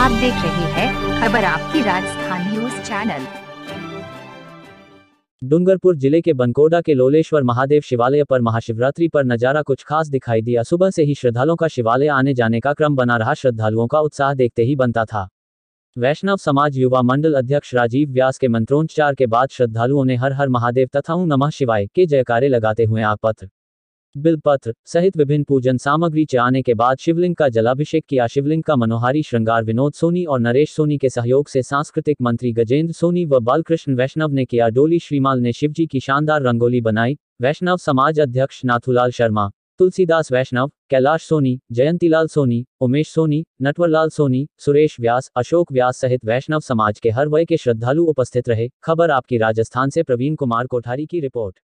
आप देख रहे हैं खबर आपकी राजस्थान न्यूज चैनल डूंगरपुर जिले के बनकोडा के लोलेश्वर महादेव शिवालय पर महाशिवरात्रि पर नजारा कुछ खास दिखाई दिया सुबह से ही श्रद्धालुओं का शिवालय आने जाने का क्रम बना रहा श्रद्धालुओं का उत्साह देखते ही बनता था वैष्णव समाज युवा मंडल अध्यक्ष राजीव व्यास के मंत्रोच्चार के बाद श्रद्धालुओं ने हर हर महादेव तथा नमः शिवाय के जयकारे लगाते हुए आपत्र बिलपत्र सहित विभिन्न पूजन सामग्री चढ़ाने के बाद शिवलिंग का जलाभिषेक किया शिवलिंग का मनोहारी श्रृंगार विनोद सोनी और नरेश सोनी के सहयोग से सांस्कृतिक मंत्री गजेंद्र सोनी व बालकृष्ण वैष्णव ने किया डोली श्रीमाल ने शिवजी की शानदार रंगोली बनाई वैष्णव समाज अध्यक्ष नाथुलाल शर्मा तुलसीदास वैष्णव कैलाश सोनी जयंतीलाल सोनी उमेश सोनी नटवरलाल सोनी सुरेश व्यास अशोक व्यास सहित वैष्णव समाज के हर वय के श्रद्धालु उपस्थित रहे खबर आपकी राजस्थान से प्रवीण कुमार कोठारी की रिपोर्ट